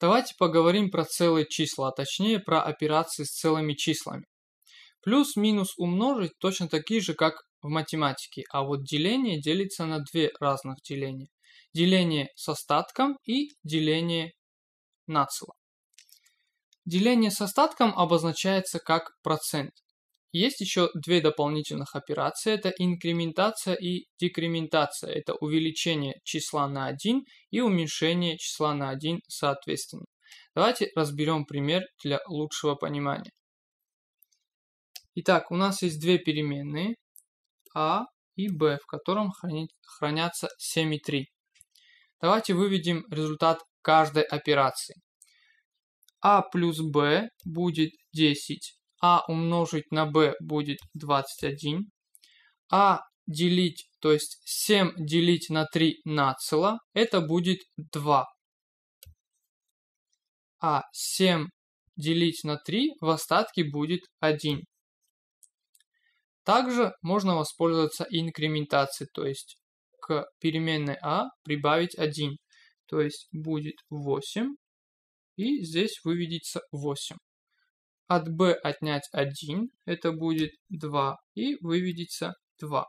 Давайте поговорим про целые числа, а точнее про операции с целыми числами. Плюс-минус умножить точно такие же, как в математике, а вот деление делится на две разных деления. Деление с остатком и деление нацело. Деление с остатком обозначается как процент. Есть еще две дополнительных операции, это инкрементация и декрементация, это увеличение числа на 1 и уменьшение числа на 1 соответственно. Давайте разберем пример для лучшего понимания. Итак, у нас есть две переменные а и b, в котором хранит, хранятся 7 и 3. Давайте выведем результат каждой операции. а плюс b будет 10, а умножить на b будет 21, а делить, то есть 7 делить на 3 нацело, это будет 2. А 7 делить на 3 в остатке будет 1. Также можно воспользоваться инкрементацией, то есть к переменной а прибавить 1. То есть будет 8. И здесь выведется 8. От b отнять 1, это будет 2, и выведется 2.